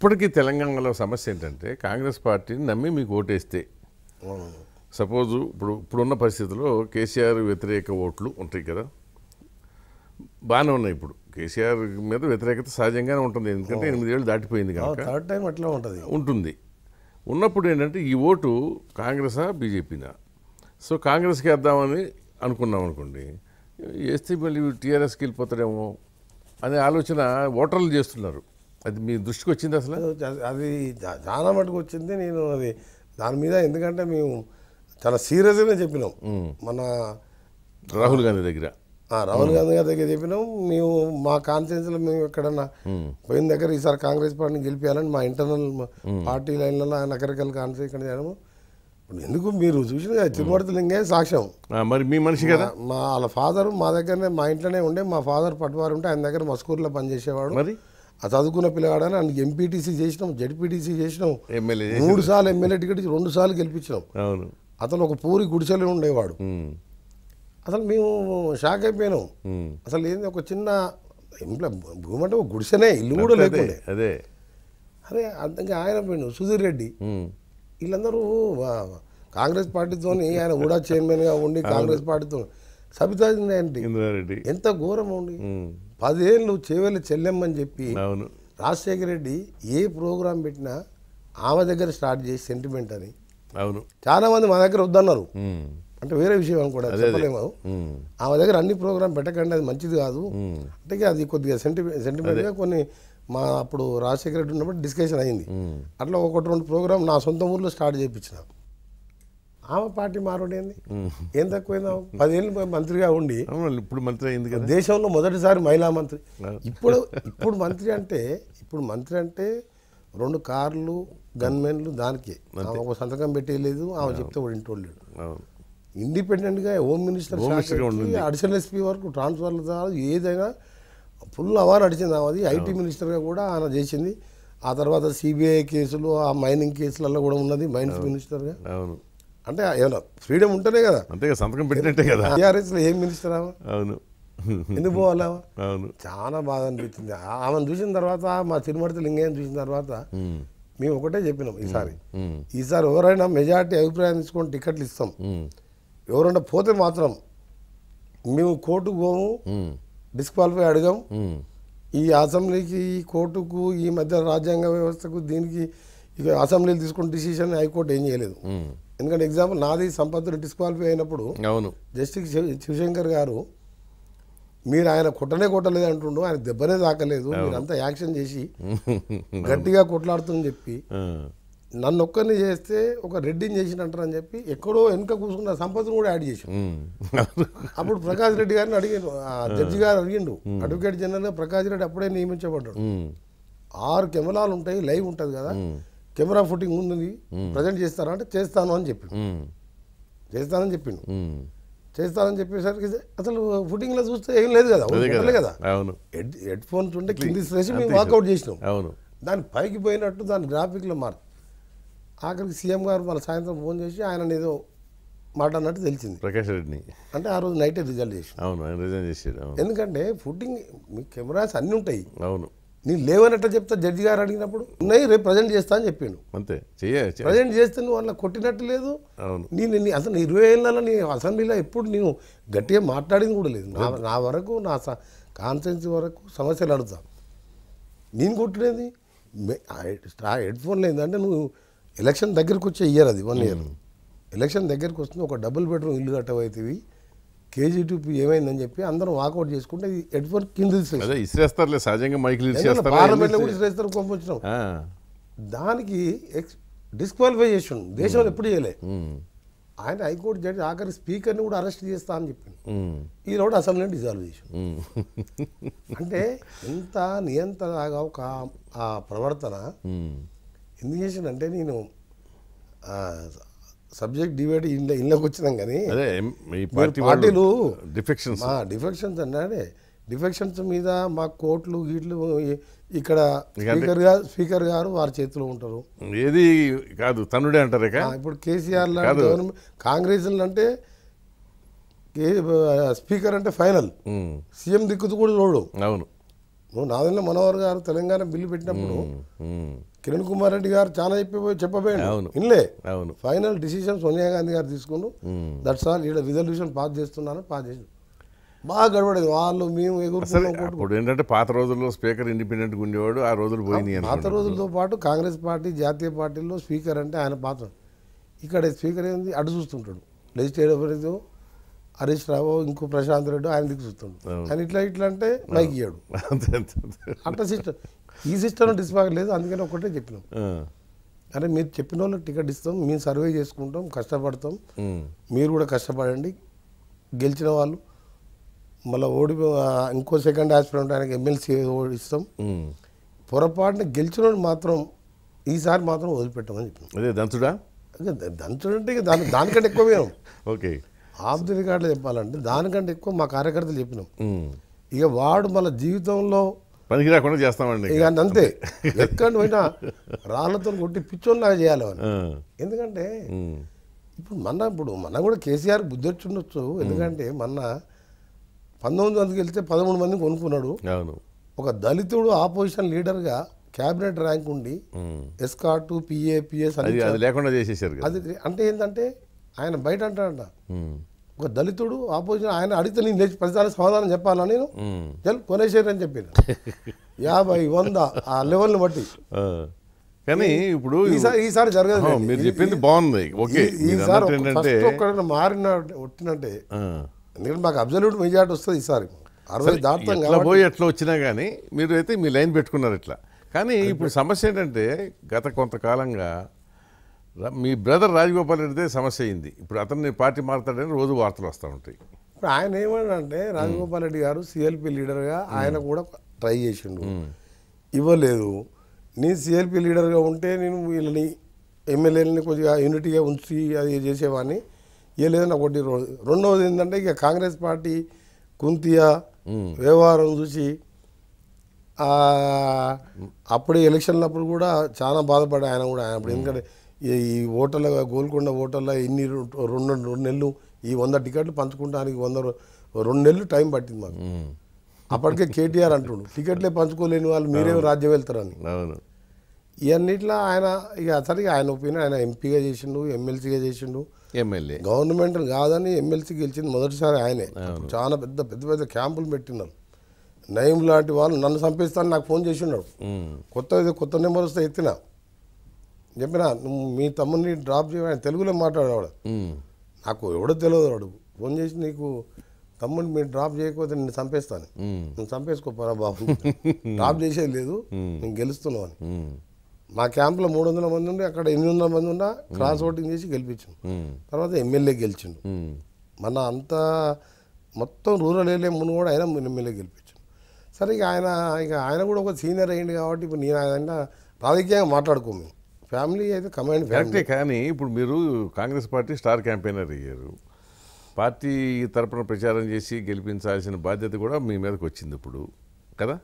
ఇప్పటికీ తెలంగాణలో సమస్య ఏంటంటే కాంగ్రెస్ పార్టీని నమ్మి మీకు ఓటేస్తే సపోజు ఇప్పుడు ఇప్పుడున్న పరిస్థితుల్లో కేసీఆర్ వ్యతిరేక ఓట్లు ఉంటాయి కదా బాగానే ఉన్నాయి ఇప్పుడు కేసీఆర్ మీద వ్యతిరేకత సహజంగానే ఉంటుంది ఎందుకంటే ఎనిమిదేళ్ళు దాటిపోయింది కాబట్టి థర్డ్ టైం అట్లా ఉంటుంది ఉంటుంది ఉన్నప్పుడు ఏంటంటే ఈ ఓటు కాంగ్రెసా బీజేపీనా సో కాంగ్రెస్కి వేద్దామని అనుకున్నాం అనుకోండి వేస్తే మళ్ళీ టీఆర్ఎస్కి వెళ్ళిపోతాడేమో అనే ఆలోచన ఓటర్లు చేస్తున్నారు అది మీ దృష్టికి వచ్చింది అసలు అది చాలా మటుకు వచ్చింది నేను అది దాని మీద ఎందుకంటే మేము చాలా సీరియస్గానే చెప్పినాం మన రాహుల్ గాంధీ దగ్గర రాహుల్ గాంధీ గారి దగ్గర చెప్పినాం మేము మా కాన్ఫిడెన్స్లో మేము ఎక్కడన్నా పోయిన దగ్గర ఈసారి కాంగ్రెస్ పార్టీని గెలిపించాలని మా ఇంటర్నల్ పార్టీ లైన్లలో ఆయన అకరికల్ కాన్ఫిడెన్స్ ఇక్కడ చేయడము ఎందుకు మీరు చూసిన తిరుమర్తి లింగే సాక్ష్యం మరి మీ మనిషి కదా మా వాళ్ళ ఫాదర్ మా దగ్గరనే మా ఇంట్లోనే ఉండే మా ఫాదర్ పట్టువారు ఉంటే ఆయన దగ్గర మా స్కూల్లో పనిచేసేవాడు మరి ఆ చదువుకున్న పిల్లగాడని ఆయనకి ఎంపీటీసీ చేసినాం జడ్పీటీసీ చేసినాం మూడు సార్లు ఎమ్మెల్యే టికెట్ రెండు సార్లు గెలిపించినాం అతను ఒక పూరి గుడిసెలో ఉండేవాడు అసలు మేము షాక్ అయిపోయినాం అసలు ఏంది ఒక చిన్న ఇంట్లో భూమి అంటే ఒక గుడిసెనే ఇల్లు కూడా లేకుండే అదే అరే అంతగా ఆయన పోయిన సుధీర్ రెడ్డి వీళ్ళందరూ కాంగ్రెస్ పార్టీతో ఆయన కూడా చైర్మన్గా ఉండి కాంగ్రెస్ పార్టీతో సబితా ఇంద్రారెడ్డి ఎంత ఘోరం ఉండి పదేళ్ళు నువ్వు చెవెళ్ళు చెల్లెమ్మని చెప్పి రాజశేఖర రెడ్డి ఏ ప్రోగ్రాం పెట్టినా ఆమె దగ్గర స్టార్ట్ చేసి సెంటిమెంట్ అని అవును చాలా మంది మా దగ్గర వద్దన్నారు అంటే వేరే విషయం అనుకోండి చెప్పలేము ఆమె దగ్గర అన్ని ప్రోగ్రాం పెట్టకండి అది మంచిది కాదు అంటే అది కొద్దిగా సెంటిమెంట్ సెంటిమెంట్గా కొన్ని మా అప్పుడు రాజశేఖర రెడ్డి ఉన్నప్పుడు డిస్కషన్ అయింది అట్లా ఒకటి రెండు ప్రోగ్రాం నా సొంత ఊర్లో స్టార్ట్ చేయించిన ఆమె పార్టీ మారుడేంది ఏం తక్కువైంది పదేళ్ళు మంత్రిగా ఉండి ఇప్పుడు మంత్రి అయింది కదా దేశంలో మొదటిసారి మహిళా మంత్రి ఇప్పుడు ఇప్పుడు మంత్రి అంటే ఇప్పుడు మంత్రి అంటే రెండు కార్లు గన్మెన్లు దానికే ఒక సంతకం పెట్టేయలేదు ఆమె చెప్తే వాడు ఇంటోళ్ళు ఇండిపెండెంట్గా హోమ్ మినిస్టర్ అడిషనల్ ఎస్పీ వరకు ట్రాన్స్ఫర్లు ఏదైనా ఫుల్ అవార్ అడిచింది ఆమెది ఐటీ మినిస్టర్గా కూడా ఆయన చేసింది ఆ తర్వాత సిబిఐ కేసులు ఆ మైనింగ్ కేసులలో కూడా ఉన్నది మైన్స్ మినిస్టర్గా అవును అంటే ఏమన్నా ఫ్రీడమ్ ఉంటేనే కదా అంతే సంతకం పెట్టినట్టే కదా లో ఏం మినిస్టర్ ఆమె అవును ఎందుకు పోవాలా అవును చాలా బాధ అనిపించింది ఆమెను చూసిన తర్వాత మా తిరుమర్తి ఇంకేం చూసిన తర్వాత మేము ఒకటే చెప్పినాం ఈసారి ఈసారి ఎవరైనా మెజార్టీ అభిప్రాయం తీసుకొని టికెట్లు ఇస్తాం ఎవరైనా పోతే మాత్రం మేము కోర్టుకు పోము డిస్క్వాలిఫై అడగం ఈ అసెంబ్లీకి ఈ కోర్టుకు ఈ మధ్య రాజ్యాంగ వ్యవస్థకు దీనికి ఇక అసెంబ్లీలు తీసుకున్న డిసిషన్ హైకోర్టు ఏం చేయలేదు ఎందుకంటే ఎగ్జాంపుల్ నాది సంపత్తులు డిస్క్వాలిఫై అయినప్పుడు అవును జస్టిస్ శివశంకర్ గారు మీరు ఆయన కుట్టనే కొట్టలేదు అంటుండు ఆయన దెబ్బనే తాకలేదు మీరంతా యాక్షన్ చేసి గట్టిగా కొట్లాడుతుందని చెప్పి నన్ను ఒక్కరిని చేస్తే ఒక రెడ్డిని చేసినంటారని చెప్పి ఎక్కడో వెనుక కూర్చున్న సంపత్తిని కూడా యాడ్ చేసాం అప్పుడు ప్రకాష్ రెడ్డి గారిని అడిగిండు జడ్జి గారు అడిగిండు అడ్వకేట్ జనరల్గా ప్రకాష్ రెడ్డి అప్పుడే నియమించబడ్డాడు ఆరు కెమెరాలు ఉంటాయి లైవ్ ఉంటుంది కదా కెమెరా ఫుటింగ్ ఉంది ప్రజెంట్ చేస్తారా అంటే చేస్తాను అని చెప్పి చేస్తానని చెప్పిండు చేస్తానని చెప్పేసరికి అసలు ఫుటింగ్ లో చూస్తే ఏం లేదు కదా కదా అవును హెడ్ ఫోన్స్ ఉంటే కింది వేసి మేము వాకౌట్ చేసినాం అవును దాని పైకి పోయినట్టు దాని గ్రాఫిక్లో మారు ఆఖరికి సీఎం గారు వాళ్ళ సాయంత్రం ఫోన్ చేసి ఆయన ఏదో మాట అన్నట్టు తెలిసింది ప్రకాష్ రెడ్డిని అంటే ఆ రోజు నైటే రిజల్ట్ చేసి అవును రిజల్ట్ ఎందుకంటే ఫుడ్డింగ్ మీ కెమెరాస్ అన్నీ ఉంటాయి అవును నేను లేవనట్టు చెప్తా జడ్జి గారు అడిగినప్పుడు ఉన్నాయి రేపు ప్రజెంట్ చేస్తా అని చెప్పాను అంతే ప్రజెంట్ చేస్తే నువ్వు అలా కొట్టినట్టు లేదు నేను అసలు ఇరవై ఏళ్ళలో నేను అసెంబ్లీలో ఎప్పుడు నేను గట్టిగా మాట్లాడింది కూడా లేదు నా నా వరకు నా కాన్స్టిట్యున్సీ వరకు సమస్యలు అడుగుతాం నేను కొట్టినది హెడ్ ఫోన్లు ఏంటంటే నువ్వు ఎలక్షన్ దగ్గరకు వచ్చే ఇయర్ అది వన్ ఇయర్ ఎలక్షన్ దగ్గరకు వస్తుంది ఒక డబుల్ బెడ్రూమ్ ఇల్లు కట్టవైతివి కేజీ టూ ఏమైందని చెప్పి అందరం వాకౌట్ చేసుకుంటే ఎడ్వర్ కింద ఇసిరేస్తారులే సహజంగా మైకిల్ పార్లమెంట్లో దానికి ఎక్స్ డిస్క్వాలిఫై చేసి దేశంలో ఎప్పుడు చేయలే ఆయన హైకోర్టు జడ్జి ఆఖరి స్పీకర్ని కూడా అరెస్ట్ చేస్తా అని చెప్పి ఈ రోడ్ అసెంబ్లీ డిజాల్వ్ చేసి అంటే ఇంత నియంత్రణగా ఒక ఆ ప్రవర్తన ఎందుకు చేసిందంటే నేను సబ్జెక్ట్ డివైడ్ ఇంట్లో ఇంట్లోకి వచ్చినాం కానీ పార్టీలు డిఫెక్షన్స్ డిఫెక్షన్స్ అన్నాడే డిఫెక్షన్స్ మీద మా కోట్లు గీట్లు ఇక్కడ స్పీకర్ గారు స్పీకర్ గారు వారి చేతిలో ఉంటారు ఏది కాదు తనుడే అంటారు ఇప్పుడు కేసీఆర్ లాంటి కాంగ్రెస్ అంటే స్పీకర్ అంటే ఫైనల్ సీఎం దిక్కుతూ కూడా చూడు అవును నువ్వు నాదన్న మనోహర్ గారు తెలంగాణ బిల్లు పెట్టినప్పుడు కిరణ్ కుమార్ రెడ్డి గారు చాలా చెప్పిపోయి చెప్పబోయాడు అవును ఇన్లే అవును ఫైనల్ డిసిషన్ సోనియా గాంధీ గారు తీసుకుని దట్స్ ఆల్ ఈడ రిజల్యూషన్ పాస్ చేస్తున్నాను పాస్ చేసి బాగా గడవడేది వాళ్ళు మేము ఏంటంటే పాత రోజుల్లో స్పీకర్ ఇండిపెండెంట్ ఉండేవాడు ఆ రోజులు పోయినాయి పాత రోజులతో పాటు కాంగ్రెస్ పార్టీ జాతీయ పార్టీలో స్పీకర్ అంటే ఆయన పాత్ర ఇక్కడ స్పీకర్ ఏంది అటు చూస్తుంటాడు లెజిస్లేటివ్ హరీష్ రావు ఇంకో ప్రశాంత్ రెడ్డి ఆయన దిగు చూస్తుంటాడు ఆయన ఇట్లా ఇట్లా అంటే మైక్ ఇయ్యాడు అట్లా సిస్టమ్ ఈ సిస్టంలో డిస్పాక్ లేదు అందుకని ఒకటే చెప్పినాం అంటే మీరు చెప్పిన వాళ్ళకి టికెట్ ఇస్తాం మేము సర్వే చేసుకుంటాం కష్టపడతాం మీరు కూడా కష్టపడండి గెలిచిన వాళ్ళు మళ్ళీ ఓడి ఇంకో సెకండ్ ఆస్పిరెంట్ ఆయనకి ఎమ్మెల్సీ ఇస్తాం పొరపాటున గెలిచిన మాత్రం ఈసారి మాత్రం వదిలిపెట్టమని చెప్పినాం అదే దంచుడా దంచుడు అంటే దాని దానికంటే ఎక్కువ మేము ఓకే ఆఫ్ ది రికార్డులో చెప్పాలంటే దానికంటే ఎక్కువ మా కార్యకర్తలు చెప్పినాం ఇక వాడు మళ్ళీ జీవితంలో పనికి రాకుండా చేస్తామండి ఇక అంతే ఎక్కడ పోయినా రాళ్లతో కొట్టి పిచ్చోళ్ళలాగా చేయాలి ఎందుకంటే ఇప్పుడు మన ఇప్పుడు మన కూడా కేసీఆర్ బుద్ధి వచ్చిండొచ్చు ఎందుకంటే మన పంతొమ్మిది మందికి వెళ్తే పదమూడు మందిని కొనుక్కున్నాడు ఒక దళితుడు ఆపోజిషన్ లీడర్గా క్యాబినెట్ ర్యాంక్ ఉండి ఎస్కాటు పిఏపిఎస్ అది లేకుండా చేసేసారు అది అంటే ఏంటంటే ఆయన బయట అంటాడంట ఒక దళితుడు ఆపోజిషన్ ఆయన అడిగితే నేను లేచి ప్రతిదానికి సమాధానం చెప్పాలా నేను జల్ కొనేసారు అని చెప్పాను యాభై వంద ఆ లెవెల్ని బట్టి కానీ ఇప్పుడు ఈసారి జరగదు మీరు చెప్పింది బాగుంది ఓకే ఈసారి ఒక్కడ మారిన ఒట్టినంటే ఎందుకంటే మాకు అబ్జల్యూట్ మెజార్టీ వస్తుంది ఈసారి అరవై దాటుతాం ఎట్లా పోయి ఎట్లా వచ్చినా కానీ మీరు అయితే మీ లైన్ పెట్టుకున్నారు ఇట్లా కానీ ఇప్పుడు సమస్య ఏంటంటే గత కొంతకాలంగా మీ బ్రదర్ రాజగోపాల్ రెడ్డిదే సమస్య అయింది ఇప్పుడు అతన్ని పార్టీ మారుతాడని రోజు వార్తలు వస్తూ ఉంటాయి ఇప్పుడు ఆయన అంటే రాజగోపాల్ రెడ్డి గారు సిఎల్పి లీడర్గా ఆయన కూడా ట్రై చేసిండు ఇవ్వలేదు నేను సిఎల్పి లీడర్గా ఉంటే నేను వీళ్ళని ఎమ్మెల్యేలని కొద్దిగా యూనిటీగా ఉంచి అది చేసేవాడిని ఇవ్వలేదని ఒకటి రెండవది ఏంటంటే ఇక కాంగ్రెస్ పార్టీ కుంతియా వ్యవహారం చూసి అప్పుడే ఎలక్షన్లప్పుడు కూడా చాలా బాధపడ్డా ఆయన కూడా ఆయన ఎందుకంటే ఈ ఓటర్ల గోల్కొండ ఓటర్ల ఇన్ని రెండు రెండు నెలలు ఈ వంద టికెట్లు పంచుకోవడానికి వంద రెండు నెలలు టైం పట్టింది మాకు అప్పటికే కేటీఆర్ అంటుండు టికెట్లే పంచుకోలేని వాళ్ళు మీరే రాజ్యం వెళ్తారని ఇవన్నిట్లో ఆయన ఇక అతనికి ఆయన ఒపీనియన్ ఆయన ఎంపీగా చేసిండు ఎమ్మెల్సీగా చేసిండు ఎమ్మెల్యే గవర్నమెంట్ కాదని ఎమ్మెల్సీ గెలిచింది మొదటిసారి ఆయనే చాలా పెద్ద పెద్ద పెద్ద క్యాంపులు పెట్టినారు నయం లాంటి వాళ్ళు నన్ను చంపిస్తాను నాకు ఫోన్ చేసిండు కొత్త కొత్త నెంబర్ వస్తే ఎత్తినా చెప్పిన నువ్వు మీ తమ్ముని డ్రాప్ చేయమని తెలుగులో మాట్లాడేవాడు నాకు ఎవడో తెలియదు వాడు ఫోన్ చేసి నీకు తమ్ముడిని మీరు డ్రాప్ చేయకపోతే నేను చంపేస్తాను నువ్వు చంపేసుకోపోరా బాబు డ్రాప్ చేసేది లేదు నేను గెలుస్తున్నావు అని మా క్యాంప్లో మూడు వందల మంది ఉండి అక్కడ ఎనిమిది వందల మంది ఉన్నా క్రాస్ ఓటింగ్ చేసి గెలిపించిండు తర్వాత ఎమ్మెల్యే గెలిచిండు మన అంత మొత్తం రూరల్ ఏరియా ముందు కూడా ఆయన ఎమ్మెల్యే గెలిపించిండు సరే ఇక ఆయన ఇక ఆయన కూడా ఒక సీనియర్ అయ్యింది కాబట్టి ఇప్పుడు నేను ఆయన రాజకీయంగా మాట్లాడుకోము ఫ్యామిలీ అయితే కమాండ్ కరెక్టే కానీ ఇప్పుడు మీరు కాంగ్రెస్ పార్టీ స్టార్ క్యాంపెయినర్ అయ్యారు పార్టీ తరపున ప్రచారం చేసి గెలిపించాల్సిన బాధ్యత కూడా మీ మీదకి వచ్చింది ఇప్పుడు కదా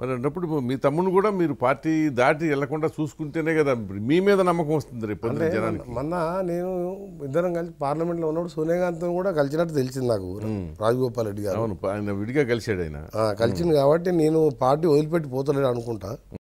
మరి అన్నప్పుడు మీ తమ్ముడు కూడా మీరు పార్టీ దాటి వెళ్లకుండా చూసుకుంటేనే కదా మీ మీద నమ్మకం వస్తుంది రేపు జనానికి మొన్న నేను ఇద్దరం కలిసి పార్లమెంట్లో ఉన్నప్పుడు సోనియా గాంధీతో కూడా కలిసినట్టు తెలిసింది నాకు రాజగోపాల్ రెడ్డి గారు ఆయన విడిగా కలిసాడు ఆయన కలిసింది కాబట్టి నేను పార్టీ వదిలిపెట్టి పోతలేడు అనుకుంటా